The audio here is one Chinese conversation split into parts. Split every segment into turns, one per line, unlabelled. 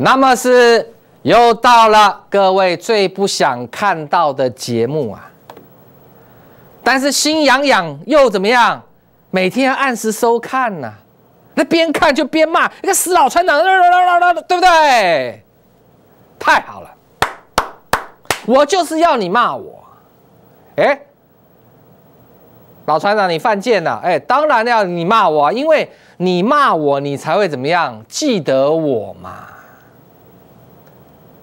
那么是又到了各位最不想看到的节目啊！但是心痒痒又怎么样？每天要按时收看呐，那边看就边骂一个死老船长，对不对？太好了，我就是要你骂我！哎，老船长你犯贱了！哎，当然要你骂我，因为你骂我，你才会怎么样？记得我嘛！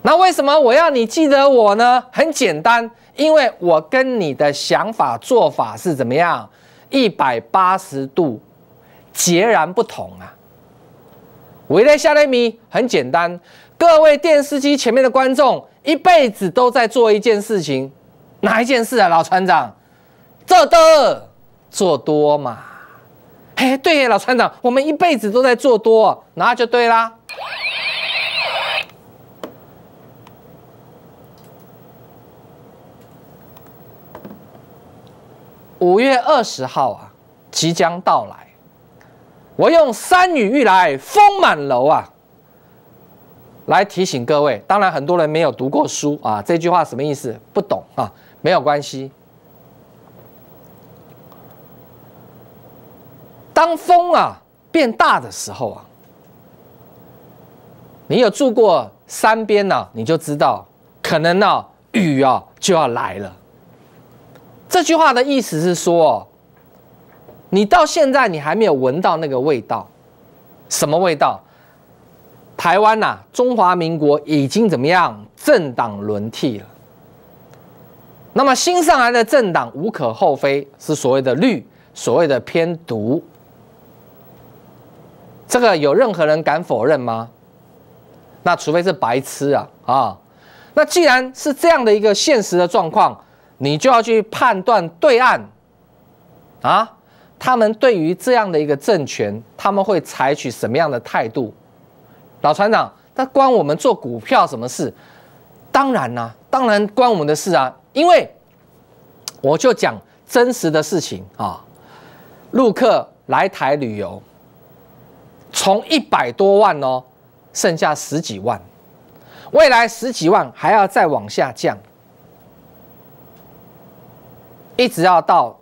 那为什么我要你记得我呢？很简单，因为我跟你的想法做法是怎么样？一百八十度，截然不同啊！我一下雷米，很简单，各位电视机前面的观众，一辈子都在做一件事情，哪一件事啊？老船长，做多，做多嘛。嘿，对耶，老船长，我们一辈子都在做多，那就对啦。五月二十号啊，即将到来。我用“山雨欲来风满楼”啊，来提醒各位。当然，很多人没有读过书啊，这句话什么意思？不懂啊，没有关系。当风啊变大的时候啊，你有住过山边呢，你就知道，可能呢雨啊就要来了。这句话的意思是说，你到现在你还没有闻到那个味道，什么味道？台湾呐，中华民国已经怎么样？政党轮替了。那么新上来的政党无可厚非是所谓的绿，所谓的偏独。这个有任何人敢否认吗？那除非是白痴啊啊！那既然是这样的一个现实的状况。你就要去判断对岸啊，他们对于这样的一个政权，他们会采取什么样的态度？老船长，那关我们做股票什么事？当然啦，当然关我们的事啊，因为我就讲真实的事情啊。陆客来台旅游，从一百多万哦，剩下十几万，未来十几万还要再往下降。一直要到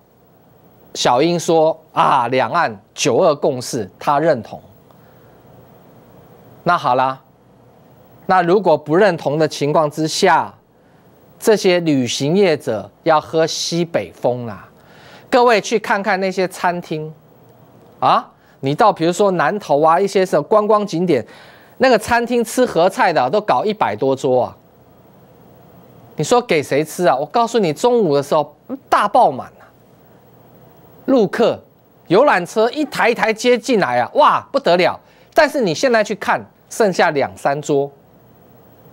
小英说啊，两岸九二共识，他认同。那好了，那如果不认同的情况之下，这些旅行业者要喝西北风啦。各位去看看那些餐厅啊，你到比如说南投啊，一些什么观光景点，那个餐厅吃合菜的都搞一百多桌啊。你说给谁吃啊？我告诉你，中午的时候。大爆满啊！陆客游览车一台一台接进来啊，哇，不得了！但是你现在去看，剩下两三桌，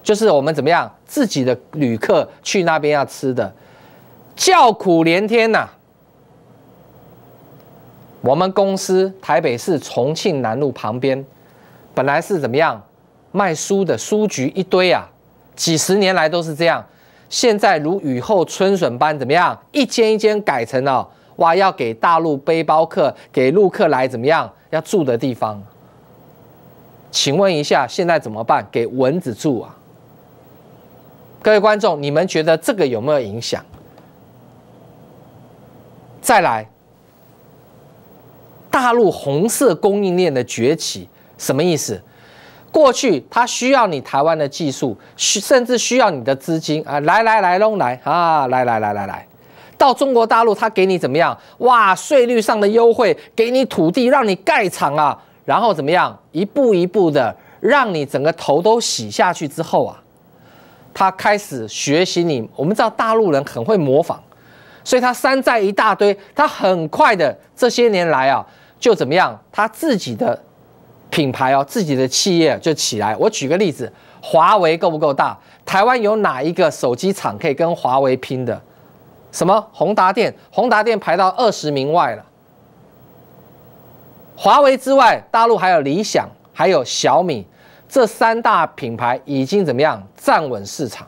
就是我们怎么样自己的旅客去那边要吃的，叫苦连天呐。我们公司台北市重庆南路旁边，本来是怎么样卖书的书局一堆啊，几十年来都是这样。现在如雨后春笋般，怎么样？一间一间改成了哇，要给大陆背包客、给陆客来怎么样？要住的地方？请问一下，现在怎么办？给蚊子住啊？各位观众，你们觉得这个有没有影响？再来，大陆红色供应链的崛起，什么意思？过去他需要你台湾的技术，需甚至需要你的资金啊，来来来弄来啊，来来来来来到中国大陆，他给你怎么样？哇，税率上的优惠，给你土地让你盖厂啊，然后怎么样？一步一步的让你整个头都洗下去之后啊，他开始学习你。我们知道大陆人很会模仿，所以他山寨一大堆，他很快的这些年来啊，就怎么样？他自己的。品牌哦，自己的企业就起来。我举个例子，华为够不够大？台湾有哪一个手机厂可以跟华为拼的？什么宏达电？宏达电排到二十名外了。华为之外，大陆还有理想，还有小米，这三大品牌已经怎么样站稳市场？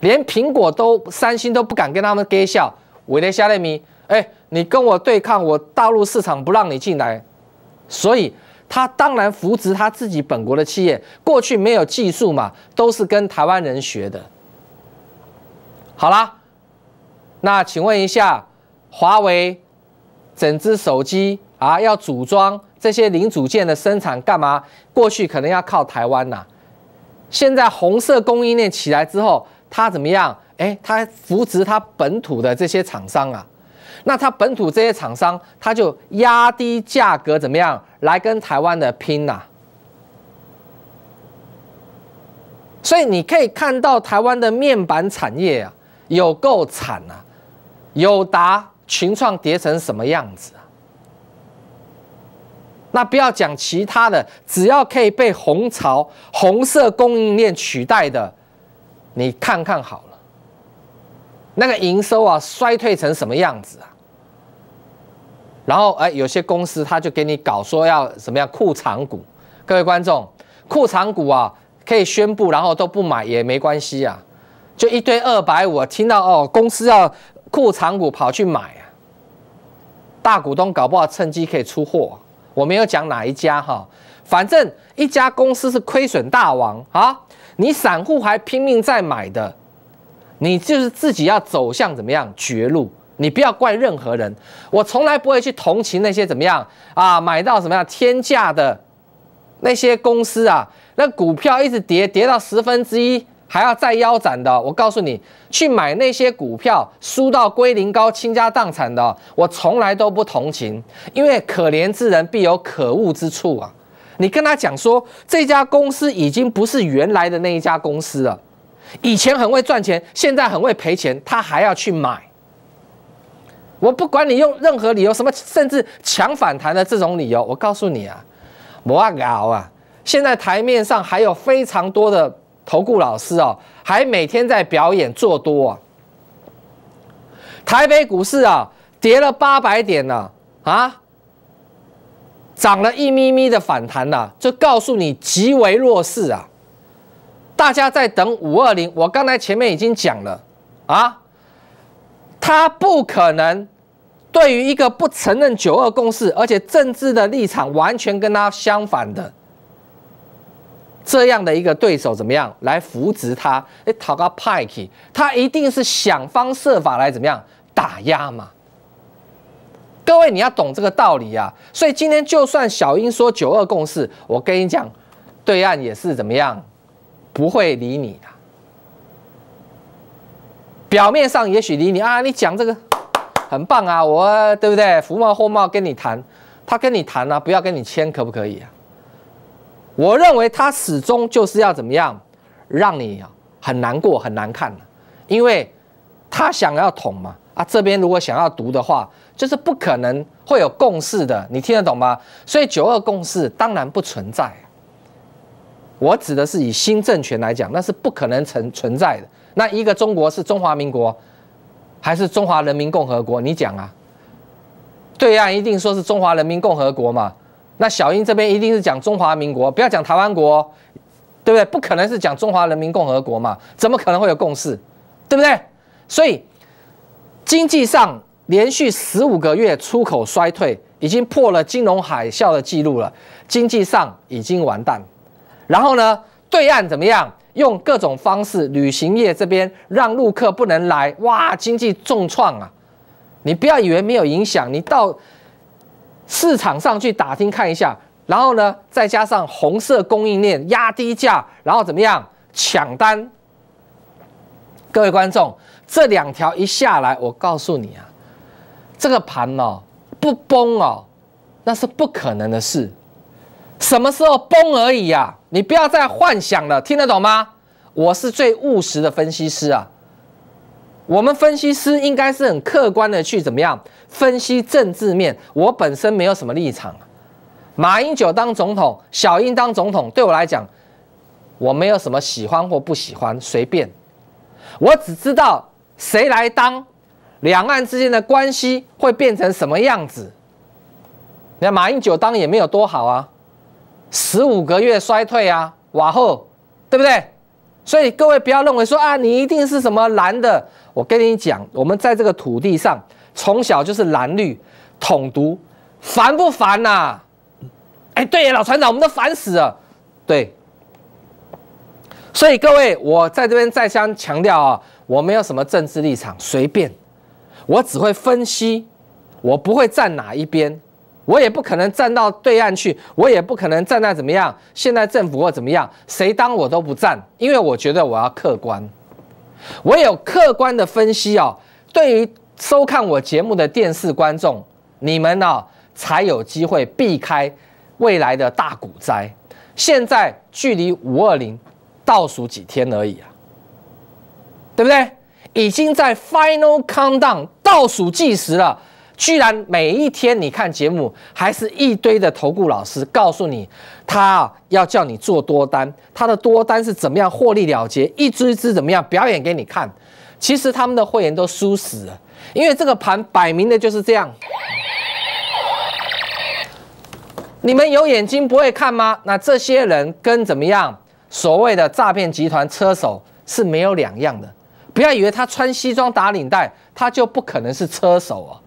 连苹果都、三星都不敢跟他们给笑。我的夏米，哎，你跟我对抗，我大陆市场不让你进来，所以。他当然扶植他自己本国的企业，过去没有技术嘛，都是跟台湾人学的。好啦，那请问一下，华为整只手机啊，要组装这些零组件的生产干嘛？过去可能要靠台湾呐，现在红色供应链起来之后，它怎么样？哎，它扶植它本土的这些厂商啊。那它本土这些厂商，它就压低价格，怎么样来跟台湾的拼呐？所以你可以看到台湾的面板产业啊，有够惨啊！友达、群创跌成什么样子啊？那不要讲其他的，只要可以被红潮、红色供应链取代的，你看看好了，那个营收啊，衰退成什么样子啊？然后哎，有些公司他就给你搞说要什么样库藏股，各位观众，库藏股啊可以宣布，然后都不买也没关系啊，就一堆二百五听到哦公司要库藏股跑去买啊，大股东搞不好趁机可以出货。我没有讲哪一家哈，反正一家公司是亏损大王啊，你散户还拼命在买的，你就是自己要走向怎么样绝路。你不要怪任何人，我从来不会去同情那些怎么样啊，买到什么样天价的那些公司啊，那股票一直跌跌到十分之一，还要再腰斩的。我告诉你，去买那些股票，输到归零高、倾家荡产的，我从来都不同情，因为可怜之人必有可恶之处啊。你跟他讲说，这家公司已经不是原来的那一家公司了，以前很会赚钱，现在很会赔钱，他还要去买。我不管你用任何理由，什么甚至抢反弹的这种理由，我告诉你啊，不要搞啊！现在台面上还有非常多的投顾老师啊，还每天在表演做多啊。台北股市啊，跌了八百点呢，啊，涨了一咪咪的反弹呢，就告诉你极为弱势啊。大家在等五二零，我刚才前面已经讲了啊，它不可能。对于一个不承认九二共识，而且政治的立场完全跟他相反的这样的一个对手，怎么样来扶植他，来讨好派系，他一定是想方设法来怎么样打压嘛？各位，你要懂这个道理啊！所以今天就算小英说九二共识，我跟你讲，对岸也是怎么样，不会理你的。表面上也许理你啊，你讲这个。很棒啊，我对不对？福茂、货茂跟你谈，他跟你谈呢，不要跟你签，可不可以啊？我认为他始终就是要怎么样，让你很难过、很难看因为他想要统嘛。啊，这边如果想要读的话，就是不可能会有共识的，你听得懂吗？所以九二共识当然不存在。我指的是以新政权来讲，那是不可能存存在的。那一个中国是中华民国。还是中华人民共和国？你讲啊，对岸一定说是中华人民共和国嘛？那小英这边一定是讲中华民国，不要讲台湾国，对不对？不可能是讲中华人民共和国嘛？怎么可能会有共识？对不对？所以经济上连续十五个月出口衰退，已经破了金融海啸的记录了，经济上已经完蛋。然后呢，对岸怎么样？用各种方式，旅行业这边让陆客不能来，哇，经济重创啊！你不要以为没有影响，你到市场上去打听看一下，然后呢，再加上红色供应链压低价，然后怎么样抢单？各位观众，这两条一下来，我告诉你啊，这个盘哦不崩哦，那是不可能的事。什么时候崩而已呀！你不要再幻想了，听得懂吗？我是最务实的分析师啊。我们分析师应该是很客观的去怎么样分析政治面。我本身没有什么立场。马英九当总统，小英当总统，对我来讲，我没有什么喜欢或不喜欢，随便。我只知道谁来当，两岸之间的关系会变成什么样子。那马英九当也没有多好啊。十五个月衰退啊，哇后，对不对？所以各位不要认为说啊，你一定是什么蓝的。我跟你讲，我们在这个土地上从小就是蓝绿统独，烦不烦呐？哎，对呀，老船长，我们都烦死了。对，所以各位，我在这边再三强调啊，我没有什么政治立场，随便，我只会分析，我不会站哪一边。我也不可能站到对岸去，我也不可能站在怎么样，现在政府或怎么样，谁当我都不站，因为我觉得我要客观，我有客观的分析哦。对于收看我节目的电视观众，你们哦、才有机会避开未来的大股灾。现在距离五二零倒数几天而已啊，对不对？已经在 final countdown 倒数计时了。居然每一天你看节目还是一堆的投顾老师告诉你，他要叫你做多单，他的多单是怎么样获利了结，一一只怎么样表演给你看。其实他们的会员都输死了，因为这个盘摆明的就是这样。你们有眼睛不会看吗？那这些人跟怎么样所谓的诈骗集团车手是没有两样的。不要以为他穿西装打领带，他就不可能是车手啊。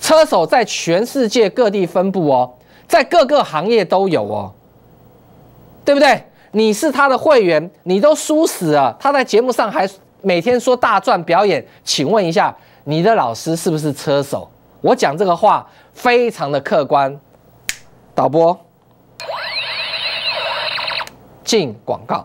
车手在全世界各地分布哦，在各个行业都有哦，对不对？你是他的会员，你都输死了，他在节目上还每天说大赚表演，请问一下，你的老师是不是车手？我讲这个话非常的客观，导播进广告。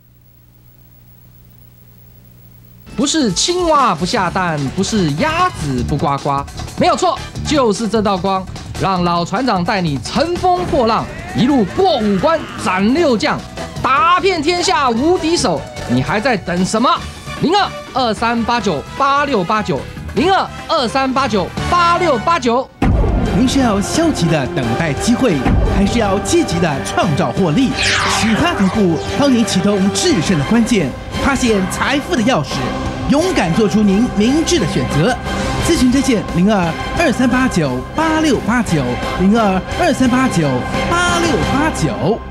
不是青蛙不下蛋，不是鸭子不呱呱，没有错，就是这道光，让老船长带你乘风破浪，一路过五关斩六将，打遍天下无敌手。你还在等什么？零二二三八九八六八九，零二二三八九八六八九。您需要消极的等待机会。还是要积极的创造获利，使他同顾，帮您启动制胜的关键，发现财富的钥匙，勇敢做出您明智的选择。咨询热线零二二三八九八六八九零二二三八九八六八九。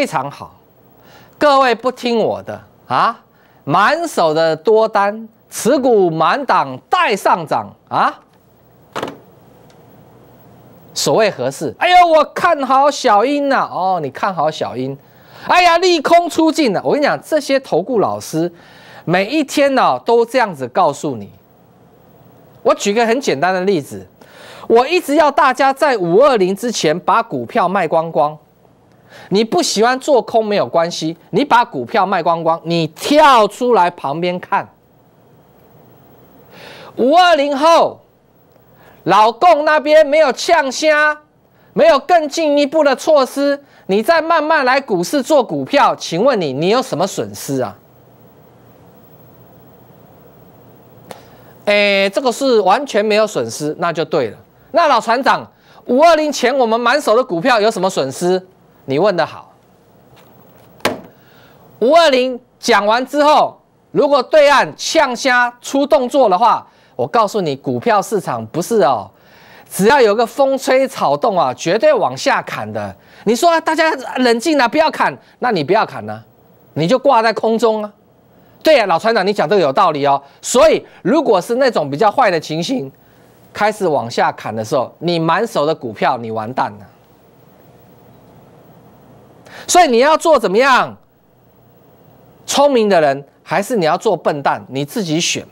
非常好，各位不听我的啊，满手的多单，持股满档待上涨啊。所谓何事？哎呦，我看好小英呐。哦，你看好小英？哎呀，利空出尽了。我跟你讲，这些投顾老师每一天呢都这样子告诉你。我举个很简单的例子，我一直要大家在五二零之前把股票卖光光。你不喜欢做空没有关系，你把股票卖光光，你跳出来旁边看。五二零后，老共那边没有呛虾，没有更进一步的措施，你再慢慢来股市做股票。请问你，你有什么损失啊？哎，这个是完全没有损失，那就对了。那老船长，五二零前我们满手的股票有什么损失？你问的好，五二零讲完之后，如果对岸呛虾出动作的话，我告诉你，股票市场不是哦，只要有个风吹草动啊，绝对往下砍的。你说大家冷静啊，不要砍，那你不要砍呢，你就挂在空中啊。对啊，老船长，你讲的有道理哦。所以，如果是那种比较坏的情形，开始往下砍的时候，你满手的股票，你完蛋了。所以你要做怎么样聪明的人，还是你要做笨蛋？你自己选。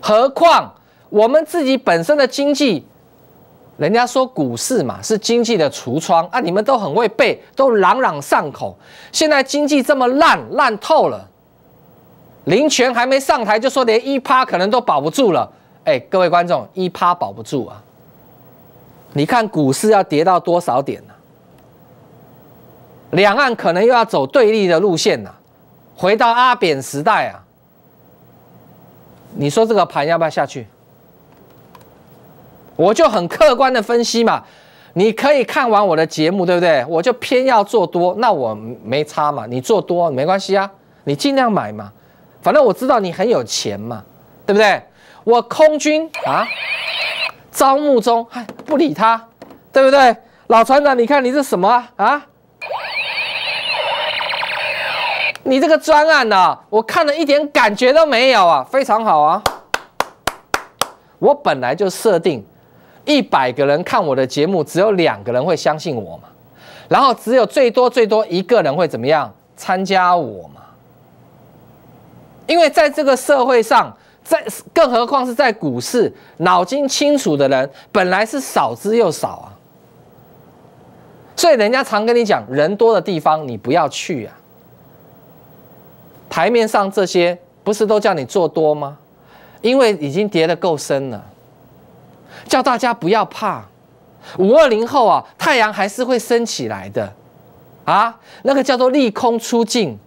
何况我们自己本身的经济，人家说股市嘛是经济的橱窗啊，你们都很会背，都朗朗上口。现在经济这么烂，烂透了。林权还没上台，就说连一趴可能都保不住了。哎，各位观众，一趴保不住啊。你看股市要跌到多少点呢？两岸可能又要走对立的路线了，回到阿扁时代啊！你说这个盘要不要下去？我就很客观的分析嘛，你可以看完我的节目，对不对？我就偏要做多，那我没差嘛，你做多没关系啊，你尽量买嘛，反正我知道你很有钱嘛，对不对？我空军啊！招募中，嗨，不理他，对不对？老船长，你看你这什么啊？啊？你这个专案呢？我看了一点感觉都没有啊，非常好啊！我本来就设定，一百个人看我的节目，只有两个人会相信我嘛，然后只有最多最多一个人会怎么样参加我嘛？因为在这个社会上。在，更何况是在股市，脑筋清楚的人本来是少之又少啊。所以人家常跟你讲，人多的地方你不要去啊。台面上这些不是都叫你做多吗？因为已经跌得够深了，叫大家不要怕。五二零后啊，太阳还是会升起来的啊。那个叫做利空出尽。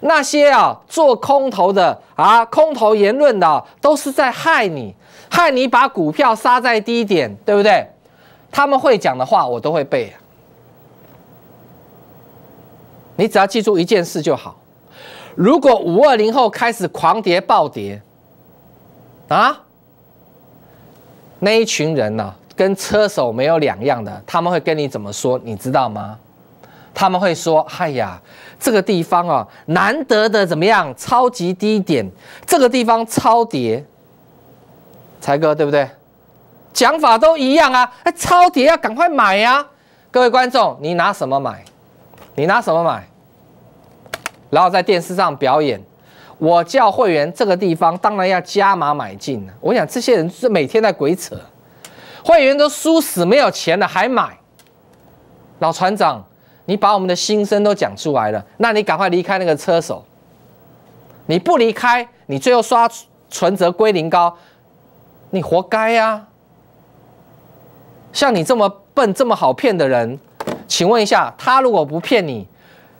那些啊，做空头的啊，空头言论的，都是在害你，害你把股票杀在低点，对不对？他们会讲的话，我都会背。你只要记住一件事就好：如果五二零后开始狂跌暴跌啊，那一群人呢，跟车手没有两样的，他们会跟你怎么说？你知道吗？他们会说：“哎呀。”这个地方啊，难得的怎么样？超级低点，这个地方超跌，才哥对不对？讲法都一样啊，哎，超跌要赶快买呀！各位观众，你拿什么买？你拿什么买？然后在电视上表演，我叫会员，这个地方当然要加码买进了。我想这些人是每天在鬼扯，会员都输死没有钱了还买，老船长。你把我们的心声都讲出来了，那你赶快离开那个车手。你不离开，你最后刷存折归零高，你活该呀。像你这么笨、这么好骗的人，请问一下，他如果不骗你，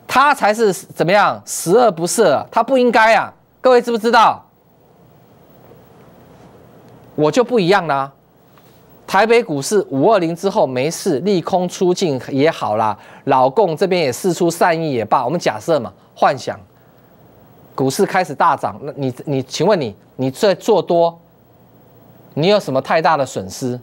他才是怎么样？十恶不赦，他不应该呀。各位知不知道？我就不一样啦。台北股市五二零之后没事，利空出尽也好啦，老共这边也示出善意也罢，我们假设嘛，幻想股市开始大涨，那你你请问你你在做多，你有什么太大的损失？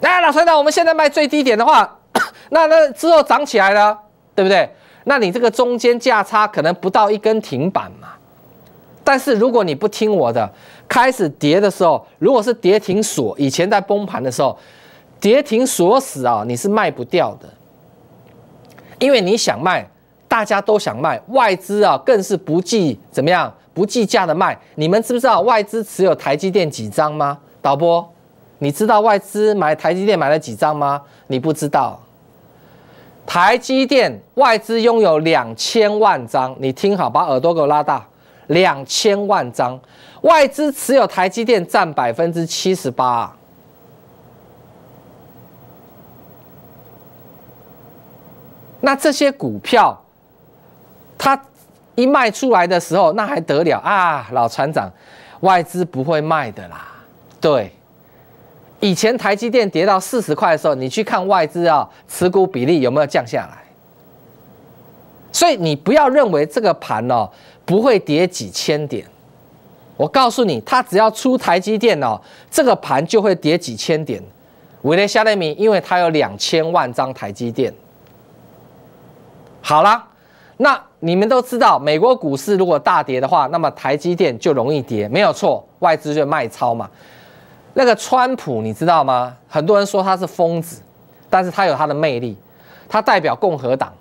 那老孙，那我们现在卖最低点的话，那那之后涨起来了，对不对？那你这个中间价差可能不到一根停板嘛？但是如果你不听我的，开始跌的时候，如果是跌停锁，以前在崩盘的时候，跌停锁死啊，你是卖不掉的，因为你想卖，大家都想卖，外资啊更是不计怎么样，不计价的卖。你们知不知道外资持有台积电几张吗？导播，你知道外资买台积电买了几张吗？你不知道，台积电外资拥有两千万张。你听好，把耳朵给我拉大。两千万张，外资持有台积电占百分之七十八。那这些股票，它一卖出来的时候，那还得了啊，老船长，外资不会卖的啦。对，以前台积电跌到四十块的时候，你去看外资啊持股比例有没有降下来？所以你不要认为这个盘哦。不会跌几千点，我告诉你，他只要出台积电哦，这个盘就会跌几千点。威廉夏奈米，因为他有两千万张台积电。好啦，那你们都知道，美国股市如果大跌的话，那么台积电就容易跌，没有错，外资就卖超嘛。那个川普你知道吗？很多人说他是疯子，但是他有他的魅力，他代表共和党。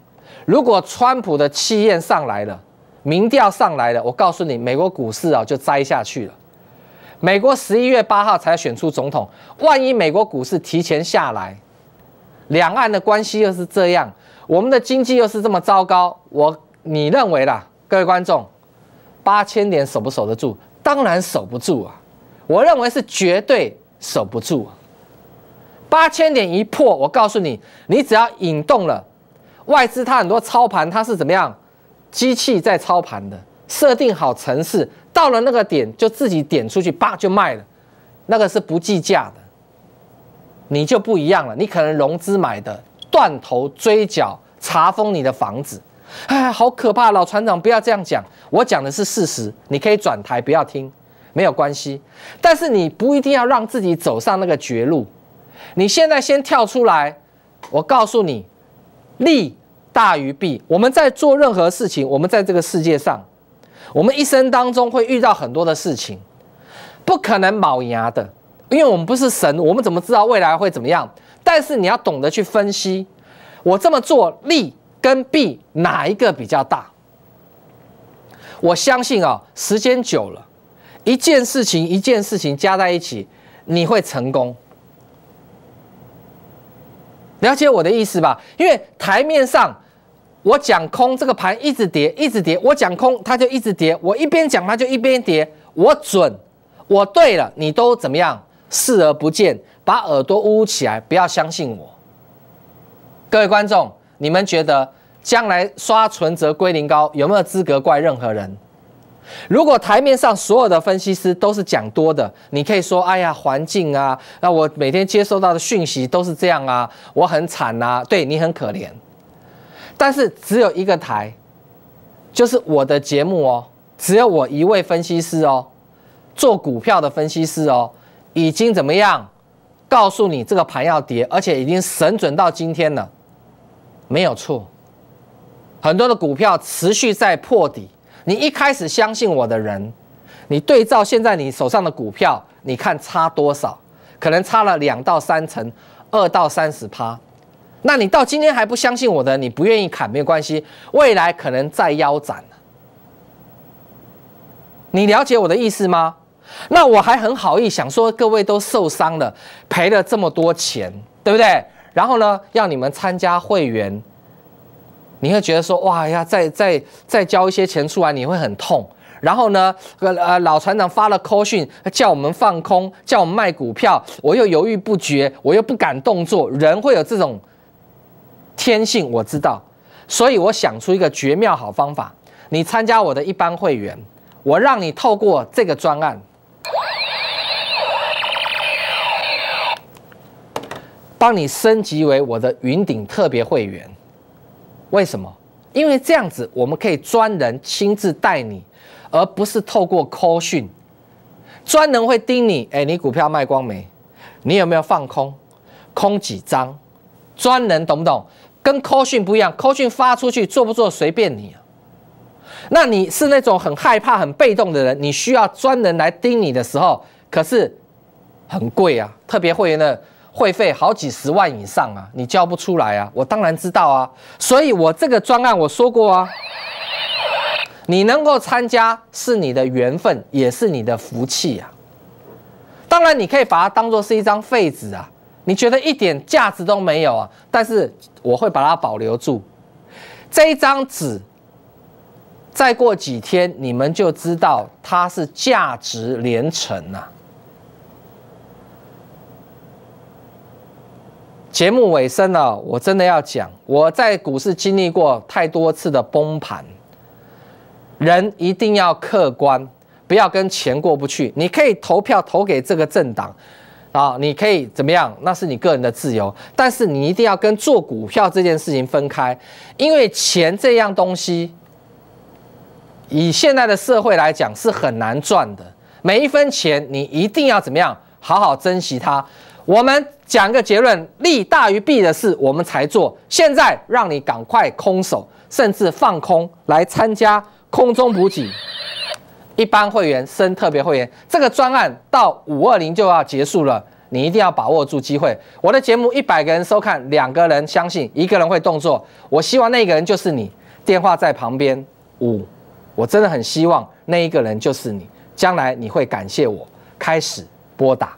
如果川普的气焰上来了。民调上来了，我告诉你，美国股市啊就栽下去了。美国十一月八号才选出总统，万一美国股市提前下来，两岸的关系又是这样，我们的经济又是这么糟糕，我你认为啦？各位观众，八千点守不守得住？当然守不住啊！我认为是绝对守不住啊！八千点一破，我告诉你，你只要引动了外资，它很多操盘，它是怎么样？机器在操盘的，设定好程式，到了那个点就自己点出去，叭就卖了，那个是不计价的。你就不一样了，你可能融资买的，断头追缴，查封你的房子，哎，好可怕！老船长不要这样讲，我讲的是事实，你可以转台不要听，没有关系。但是你不一定要让自己走上那个绝路，你现在先跳出来，我告诉你，利。大于弊，我们在做任何事情，我们在这个世界上，我们一生当中会遇到很多的事情，不可能卯牙的，因为我们不是神，我们怎么知道未来会怎么样？但是你要懂得去分析，我这么做利跟弊哪一个比较大？我相信啊，时间久了，一件事情一件事情加在一起，你会成功。了解我的意思吧？因为台面上。我讲空，这个盘一直跌，一直跌。我讲空，它就一直跌。我一边讲，它就一边跌。我准，我对了，你都怎么样？视而不见，把耳朵捂起来，不要相信我。各位观众，你们觉得将来刷存折归零高有没有资格怪任何人？如果台面上所有的分析师都是讲多的，你可以说：哎呀，环境啊，那我每天接收到的讯息都是这样啊，我很惨啊，对你很可怜。但是只有一个台，就是我的节目哦，只有我一位分析师哦，做股票的分析师哦，已经怎么样告诉你这个盘要跌，而且已经神准到今天了，没有错。很多的股票持续在破底，你一开始相信我的人，你对照现在你手上的股票，你看差多少？可能差了两到三成，二到三十趴。那你到今天还不相信我的，你不愿意砍没有关系，未来可能再腰斩你了解我的意思吗？那我还很好意想说，各位都受伤了，赔了这么多钱，对不对？然后呢，要你们参加会员，你会觉得说，哇呀，再再再交一些钱出来，你会很痛。然后呢，呃呃，老船长发了口讯，叫我们放空，叫我们卖股票，我又犹豫不决，我又不敢动作，人会有这种。天性我知道，所以我想出一个绝妙好方法。你参加我的一般会员，我让你透过这个专案，帮你升级为我的云顶特别会员。为什么？因为这样子我们可以专人亲自带你，而不是透过 call 训。专人会盯你，哎，你股票卖光没？你有没有放空？空几张？专人懂不懂？跟 c o a c h i n 不一样，c o a c h i n 发出去做不做随便你啊。那你是那种很害怕、很被动的人，你需要专人来盯你的时候，可是很贵啊，特别会员的会费好几十万以上啊，你交不出来啊。我当然知道啊，所以我这个专案我说过啊，你能够参加是你的缘分，也是你的福气啊。当然你可以把它当做是一张废纸啊。你觉得一点价值都没有啊？但是我会把它保留住。这一张纸，再过几天你们就知道它是价值连城了。节目尾声了，我真的要讲，我在股市经历过太多次的崩盘，人一定要客观，不要跟钱过不去。你可以投票投给这个政党。啊，你可以怎么样？那是你个人的自由，但是你一定要跟做股票这件事情分开，因为钱这样东西，以现在的社会来讲是很难赚的。每一分钱你一定要怎么样，好好珍惜它。我们讲个结论，利大于弊的事我们才做。现在让你赶快空手，甚至放空来参加空中补给。一般会员升特别会员，这个专案到五二零就要结束了，你一定要把握住机会。我的节目一百个人收看，两个人相信，一个人会动作。我希望那个人就是你，电话在旁边五，我真的很希望那一个人就是你，将来你会感谢我。开始拨打。